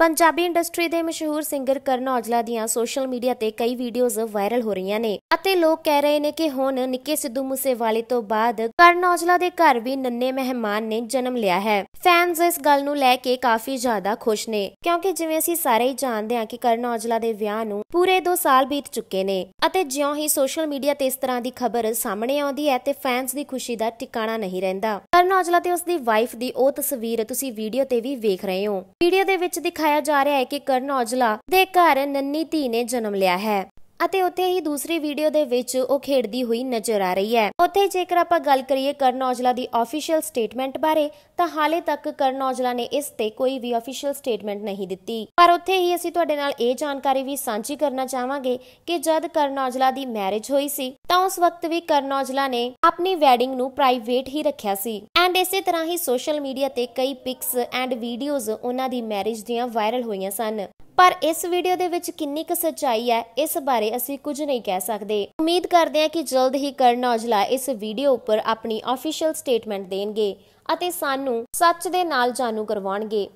Punjabi industry ਦੇ ਮਸ਼ਹੂਰ singer ਕਰਨ ਔਜਲਾ ਦੀਆਂ ਸੋਸ਼ਲ ਮੀਡੀਆ ਤੇ ਕਈ ਵੀਡੀਓਜ਼ ਵਾਇਰਲ ਹੋ ਰਹੀਆਂ ਨੇ ਅਤੇ ਲੋਕ ਕਹਿ ਰਹੇ ਨੇ ਕਿ ਹੁਣ ਨਿੱਕੇ ਸਿੱਧੂ ਮੂਸੇਵਾਲੇ ਤੋਂ ਬਾਅਦ ਕਰਨ ਔਜਲਾ ਦੇ ਘਰ ਵੀ ਨੰਨੇ ਮਹਿਮਾਨ ਨੇ ਜਨਮ ਲਿਆ ਹੈ ਫੈਨਸ ਇਸ ਗੱਲ ਨੂੰ ਲੈ ਕੇ ਕਾਫੀ ਜ਼ਿਆਦਾ ਖੁਸ਼ ਨੇ ਕਿਉਂਕਿ ਜਿਵੇਂ ਅਸੀਂ ਸਾਰੇ ਹੀ ਜਾਣਦੇ ਹਾਂ ਕਿ ਕਰਨ ਔਜਲਾ ਦੇ ਵਿਆਹ ਨੂੰ ਪੂਰੇ 2 ਸਾਲ ਬੀਤ ਚੁੱਕੇ ਨੇ ਅਤੇ ਜਿਉਂ ਹੀ ਸੋਸ਼ਲ ਮੀਡੀਆ ਤੇ ਇਸ ਤਰ੍ਹਾਂ ਦੀ ਖਬਰ ਸਾਹਮਣੇ ਆਉਂਦੀ ਹੈ ਤੇ ਫੈਨਸ ਦੀ ਖੁਸ਼ੀ ਦਾ ਟਿਕਾਣਾ ਨਹੀਂ ਰਹਿੰਦਾ ਕਰਨ ਔਜਲਾ ਤੇ ਉਸ ਦੀ ਵਾਈਫ ਦੀ ਉਹ ਤਸਵੀਰ ਤੁਸੀਂ ਵੀਡੀਓ ਤੇ ਵੀ ਵੇਖ ਰਹੇ ਹੋ ਵੀਡੀਓ ਦੇ ਵਿੱਚ ਦਿਖਾਈ ਦਿਖਾਇਆ ਜਾ ਰਿਹਾ ਹੈ ਕਿ ਕਰਨ ਔਜਲਾ ਦੇ ਘਰ ਨੰਨੀ ਧੀ ਨੇ ਜਨਮ ਲਿਆ ਹੈ ਅਤੇ ਉੱਥੇ ਹੀ ਦੂਸਰੀ ਵੀਡੀਓ ਦੇ ਵਿੱਚ ਉਹ ਖੇਡਦੀ ਹੋਈ ਨਜ਼ਰ ਆ ਰਹੀ ਹੈ ਉੱਥੇ ਜੇਕਰ ਆਪਾਂ ਗੱਲ ਕਰੀਏ ਕਰਨ ਔਜਲਾ ਦੀ ਅਫੀਸ਼ੀਅਲ ਸਟੇਟਮੈਂਟ ਬਾਰੇ ਤਾਂ ਹਾਲੇ ਤੱਕ ਕਰਨ ਔਜਲਾ ਨੇ ਇਸ ਤੇ ਕੋਈ ਵੀ ਅਫੀਸ਼ੀਅਲ ਸਟੇਟਮੈਂਟ ਨਹੀਂ ਦਿੱਤੀ ਪਰ ਉੱਥੇ ਹੀ ਅਸੀਂ ਤੁਹਾਡੇ ਨਾਲ ਇਹ ਜਾਣਕਾਰੀ ਵੀ ਸਾਂਝੀ ਕਰਨਾ ਚਾਹਾਂਗੇ ਕਿ ਜਦ ਕਰਨ ਔਜਲਾ ਦੀ ਮੈਰਿਜ ਹੋਈ ਸੀ ਤਾਂ ਉਸ ਵਕਤ ਵੀ ਕਰਨ ਔਜਲਾ ਨੇ ਆਪਣੀ ਵੈਡਿੰਗ ਨੂੰ ਪ੍ਰਾਈਵੇਟ ਹੀ ਰੱਖਿਆ ਸੀ ਐਂਡ ਇਸੇ ਤਰ੍ਹਾਂ ਹੀ ਸੋਸ਼ਲ ਮੀਡੀਆ ਤੇ ਕਈ ਪਿਕਸ ਐਂਡ ਵੀਡੀਓਜ਼ ਉਹਨਾਂ ਦੀ ਮੈਰਿਜ ਦੀਆਂ ਵਾਇਰਲ ਹੋਈਆਂ ਸਨ ਪਰ ਇਸ ਵੀਡੀਓ ਦੇ ਵਿੱਚ ਕਿੰਨੀ ਕੁ ਸੱਚਾਈ ਹੈ ਇਸ ਬਾਰੇ ਅਸੀਂ ਕੁਝ ਨਹੀਂ ਕਹਿ ਸਕਦੇ ਉਮੀਦ ਕਰਦੇ ਹਾਂ ਕਿ ਜਲਦ ਹੀ ਕਰਨ ਔਜਲਾ ਇਸ ਵੀਡੀਓ ਉੱਪਰ ਆਪਣੀ ਅਫੀਸ਼ੀਅਲ ਸਟੇਟਮੈਂਟ ਦੇਣਗੇ ਅਤੇ ਸਾਨੂੰ ਸੱਚ ਦੇ ਨਾਲ ਜਾਣੂ ਕਰਵਾਉਣਗੇ